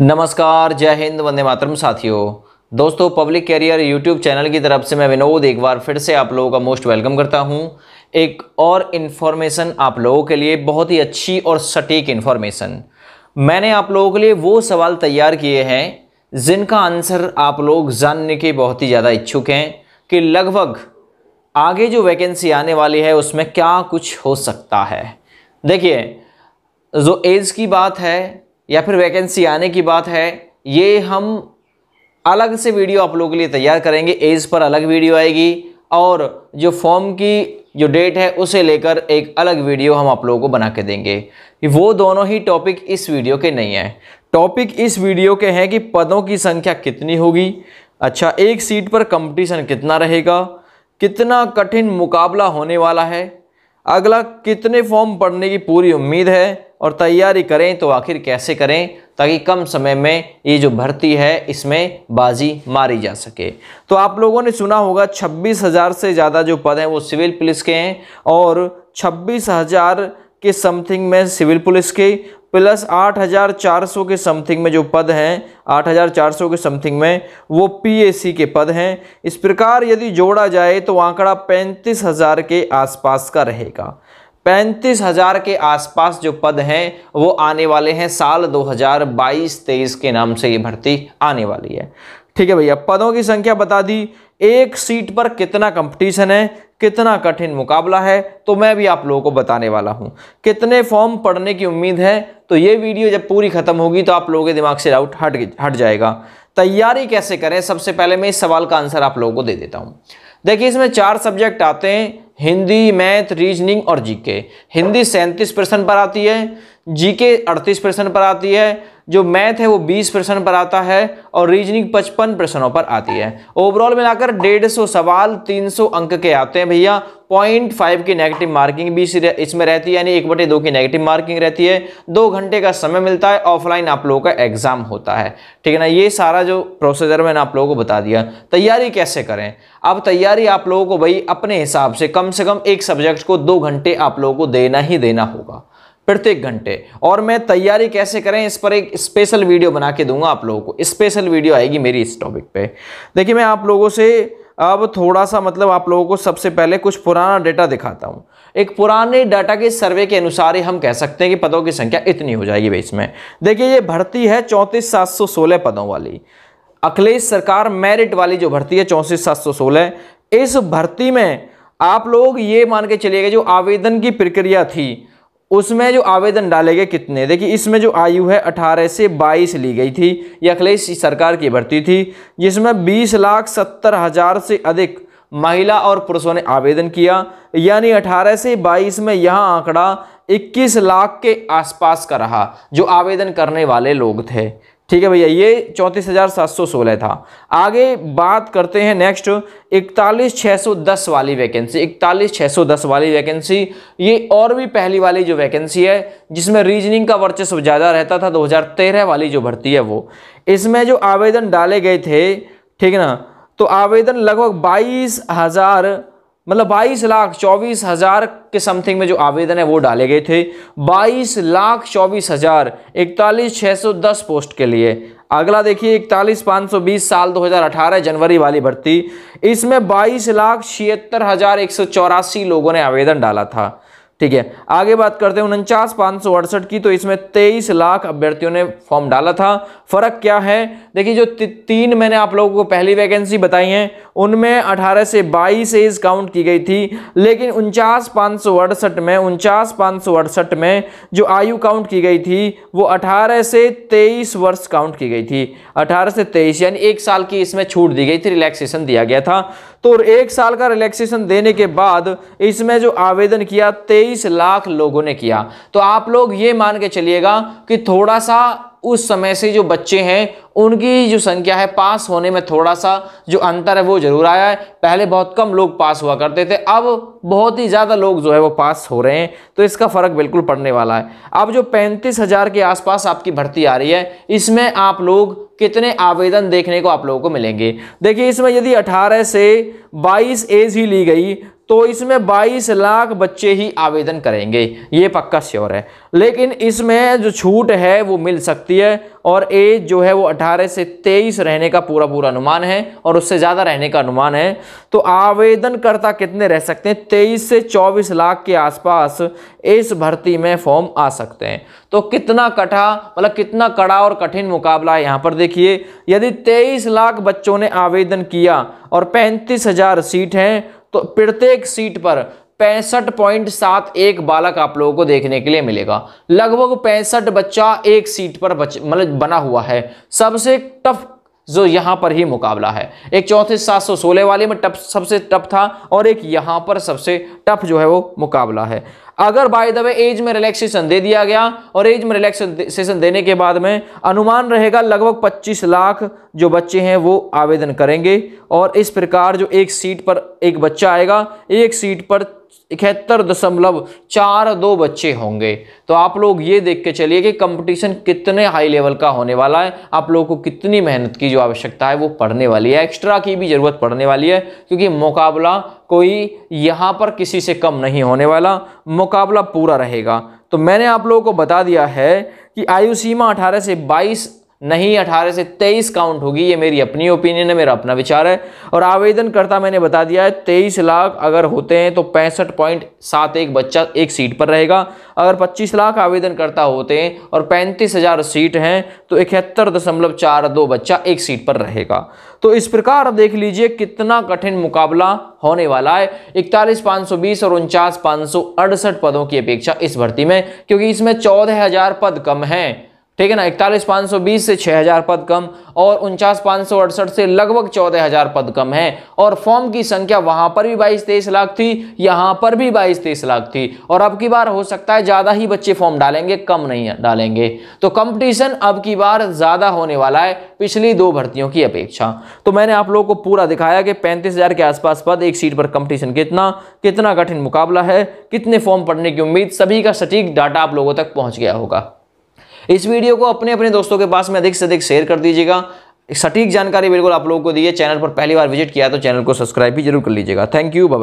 नमस्कार जय हिंद वंदे मातरम साथियों दोस्तों पब्लिक कैरियर यूट्यूब चैनल की तरफ से मैं विनोद एक बार फिर से आप लोगों का मोस्ट वेलकम करता हूं एक और इन्फॉर्मेशन आप लोगों के लिए बहुत ही अच्छी और सटीक इन्फॉर्मेशन मैंने आप लोगों के लिए वो सवाल तैयार किए हैं जिनका आंसर आप लोग जानने के बहुत ही ज़्यादा इच्छुक हैं कि लगभग आगे जो वैकेंसी आने वाली है उसमें क्या कुछ हो सकता है देखिए जो एज की बात है या फिर वैकेंसी आने की बात है ये हम अलग से वीडियो आप लोगों के लिए तैयार करेंगे एज पर अलग वीडियो आएगी और जो फॉर्म की जो डेट है उसे लेकर एक अलग वीडियो हम आप लोगों को बना के देंगे वो दोनों ही टॉपिक इस वीडियो के नहीं हैं टॉपिक इस वीडियो के हैं कि पदों की संख्या कितनी होगी अच्छा एक सीट पर कंपटीशन कितना रहेगा कितना कठिन मुकाबला होने वाला है अगला कितने फॉर्म पढ़ने की पूरी उम्मीद है और तैयारी करें तो आखिर कैसे करें ताकि कम समय में ये जो भर्ती है इसमें बाजी मारी जा सके तो आप लोगों ने सुना होगा छब्बीस हज़ार से ज़्यादा जो पद हैं वो सिविल पुलिस के हैं और छब्बीस हज़ार के समथिंग में सिविल पुलिस के प्लस 8,400 के समथिंग में जो पद हैं 8,400 के समथिंग में वो पीएसी के पद हैं इस प्रकार यदि जोड़ा जाए तो आंकड़ा 35,000 के आसपास का रहेगा पैंतीस हजार के आसपास जो पद हैं वो आने वाले हैं साल 2022-23 के नाम से ये भर्ती आने वाली है ठीक है भैया पदों की संख्या बता दी एक सीट पर कितना कंपटीशन है कितना कठिन मुकाबला है तो मैं भी आप लोगों को बताने वाला हूँ कितने फॉर्म पढ़ने की उम्मीद है तो ये वीडियो जब पूरी ख़त्म होगी तो आप लोगों के दिमाग से डाउट हट हट जाएगा तैयारी कैसे करें सबसे पहले मैं इस सवाल का आंसर आप लोगों को दे देता हूँ देखिए इसमें चार सब्जेक्ट आते हैं हिंदी मैथ रीजनिंग और जीके हिंदी सैंतीस परसेंट पर आती है जीके 38 परसेंट पर आती है जो मैथ है वो 20 परसेंट पर आता है और रीजनिंग 55 परसेंटों पर आती है ओवरऑल मिलाकर डेढ़ सौ सवाल 300 अंक के आते हैं भैया पॉइंट फाइव की नेगेटिव मार्किंग भी इसमें रहती है यानी एक बटे दो की नेगेटिव मार्किंग रहती है दो घंटे का समय मिलता है ऑफलाइन आप लोगों का एग्जाम होता है ठीक है ना ये सारा जो प्रोसीजर मैंने आप लोगों को बता दिया तैयारी कैसे करें अब तैयारी आप लोगों को भाई अपने हिसाब से कम से कम एक सब्जेक्ट को दो घंटे आप लोगों को देना ही देना होगा प्रत्येक घंटे और मैं तैयारी कैसे करें इस पर एक स्पेशल वीडियो बना के दूंगा आप लोगों को स्पेशल वीडियो आएगी मेरी इस टॉपिक पे देखिए मैं आप लोगों से अब थोड़ा सा मतलब आप लोगों को सबसे पहले कुछ पुराना डाटा दिखाता हूँ एक पुराने डाटा के सर्वे के अनुसार ही हम कह सकते हैं कि पदों की संख्या इतनी हो जाएगी भाई इसमें देखिए ये भर्ती है चौंतीस सात सौ सोलह पदों वाली अखिलेश सरकार मेरिट वाली जो भर्ती है चौंतीस सात सौ सोलह इस भर्ती में आप लोग ये मान के चलिएगा जो आवेदन की प्रक्रिया थी उसमें जो आवेदन डाले गए कितने देखिए इसमें जो आयु है 18 से 22 ली गई थी ये अखिलेश सरकार की भर्ती थी जिसमें 20 लाख सत्तर हज़ार से अधिक महिला और पुरुषों ने आवेदन किया यानी 18 से 22 में यह आंकड़ा 21 लाख के आसपास का रहा जो आवेदन करने वाले लोग थे ठीक है भैया ये चौंतीस हज़ार सात सौ सोलह था आगे बात करते हैं नेक्स्ट इकतालीस छः सौ दस वाली वैकेंसी इकतालीस छः सौ दस वाली वैकेंसी ये और भी पहली वाली जो वैकेंसी है जिसमें रीजनिंग का वर्चस्व ज़्यादा रहता था 2013 वाली जो भर्ती है वो इसमें जो आवेदन डाले गए थे ठीक ना तो आवेदन लगभग बाईस हज़ार मतलब 22 लाख चौबीस हज़ार के समथिंग में जो आवेदन है वो डाले गए थे 22 लाख चौबीस हज़ार इकतालीस छः सौ दस पोस्ट के लिए अगला देखिए इकतालीस पाँच सौ बीस साल 2018 जनवरी वाली भर्ती इसमें 22 लाख छिहत्तर हज़ार एक सौ चौरासी लोगों ने आवेदन डाला था ठीक है आगे बात करते हैं उनचास पाँच सौ अड़सठ की तो इसमें तेईस लाख अभ्यर्थियों ने फॉर्म डाला था फर्क क्या है देखिए जो तीन मैंने आप लोगों को पहली वैकेंसी बताई है उनमें अठारह से बाईस एज काउंट की गई थी लेकिन उनचास पाँच सौ अड़सठ में उनचास पाँच सौ अड़सठ में जो आयु काउंट की गई थी वो अठारह से तेईस वर्ष काउंट की गई थी अठारह से तेईस यानी एक साल की इसमें छूट दी गई थी रिलैक्सेशन दिया गया था तो एक साल का रिलैक्सेशन देने के बाद इसमें जो आवेदन किया तेईस लाख लोगों ने किया तो आप लोग ये मान के चलिएगा कि थोड़ा सा उस समय से जो बच्चे हैं उनकी जो संख्या है पास होने में थोड़ा सा जो अंतर है वो ज़रूर आया है पहले बहुत कम लोग पास हुआ करते थे अब बहुत ही ज़्यादा लोग जो है वो पास हो रहे हैं तो इसका फ़र्क बिल्कुल पड़ने वाला है अब जो पैंतीस हज़ार के आसपास आपकी भर्ती आ रही है इसमें आप लोग कितने आवेदन देखने को आप लोगों को मिलेंगे देखिए इसमें यदि अठारह से बाईस एज ही ली गई तो इसमें 22 लाख बच्चे ही आवेदन करेंगे ये पक्का श्योर है लेकिन इसमें जो छूट है वो मिल सकती है और एज जो है वो 18 से 23 रहने का पूरा पूरा अनुमान है और उससे ज़्यादा रहने का अनुमान है तो आवेदनकर्ता कितने रह सकते हैं 23 से 24 लाख के आसपास इस भर्ती में फॉर्म आ सकते हैं तो कितना कठा मतलब कितना कड़ा और कठिन मुकाबला है यहाँ पर देखिए यदि तेईस लाख बच्चों ने आवेदन किया और पैंतीस हज़ार सीट हैं तो प्रत्येक सीट पर पैंसठ पॉइंट सात एक बालक आप लोगों को देखने के लिए मिलेगा लगभग पैंसठ बच्चा एक सीट पर मतलब बना हुआ है सबसे टफ जो यहाँ पर ही मुकाबला है एक चौंतीस सात सौ सोलह वाले में टफ सबसे टफ था और एक यहाँ पर सबसे टफ जो है वो मुकाबला है अगर बाय द वे एज में रिलैक्सेशन दे दिया गया और एज में रिलैक्सेशन देने के बाद में अनुमान रहेगा लगभग 25 लाख जो बच्चे हैं वो आवेदन करेंगे और इस प्रकार जो एक सीट पर एक बच्चा आएगा एक सीट पर इकहत्तर दशमलव चार दो बच्चे होंगे तो आप लोग ये देख के चलिए कि कंपटीशन कितने हाई लेवल का होने वाला है आप लोगों को कितनी मेहनत की जो आवश्यकता है वो पड़ने वाली है एक्स्ट्रा की भी ज़रूरत पड़ने वाली है क्योंकि मुकाबला कोई यहाँ पर किसी से कम नहीं होने वाला मुकाबला पूरा रहेगा तो मैंने आप लोगों को बता दिया है कि आयु सीमा अठारह से बाईस नहीं 18 से 23 काउंट होगी ये मेरी अपनी ओपिनियन है मेरा अपना विचार है और आवेदनकर्ता मैंने बता दिया है तेईस लाख अगर होते हैं तो पैंसठ पॉइंट सात एक बच्चा एक सीट पर रहेगा अगर 25 लाख आवेदनकर्ता होते हैं और पैंतीस हज़ार सीट हैं तो इकहत्तर दशमलव चार दो बच्चा एक सीट पर रहेगा तो इस प्रकार देख लीजिए कितना कठिन मुकाबला होने वाला है इकतालीस पाँच सौ बीस और उनचास पाँच सौ अड़सठ पदों की अपेक्षा इस भर्ती में क्योंकि इसमें चौदह हज़ार पद कम हैं ठीक है ना इकतालीस पाँच सौ बीस से छः हज़ार पद कम और उनचास पाँच सौ अड़सठ से लगभग चौदह हज़ार पद कम है और फॉर्म की संख्या वहाँ पर भी बाईस तेईस लाख थी यहाँ पर भी बाईस तेईस लाख थी और अब की बार हो सकता है ज़्यादा ही बच्चे फॉर्म डालेंगे कम नहीं डालेंगे तो कंपटीशन अब की बार ज़्यादा होने वाला है पिछली दो भर्तियों की अपेक्षा तो मैंने आप लोगों को पूरा दिखाया कि पैंतीस के आसपास पद एक सीट पर कंपटीशन कितना कितना कठिन मुकाबला है कितने फॉर्म पढ़ने की उम्मीद सभी का सटीक डाटा आप लोगों तक पहुँच गया होगा इस वीडियो को अपने अपने दोस्तों के पास में अधिक से अधिक शेयर कर दीजिएगा सटीक जानकारी बिल्कुल आप लोगों को दी है चैनल पर पहली बार विजिट किया तो चैनल को सब्सक्राइब भी जरूर कर लीजिएगा थैंक यू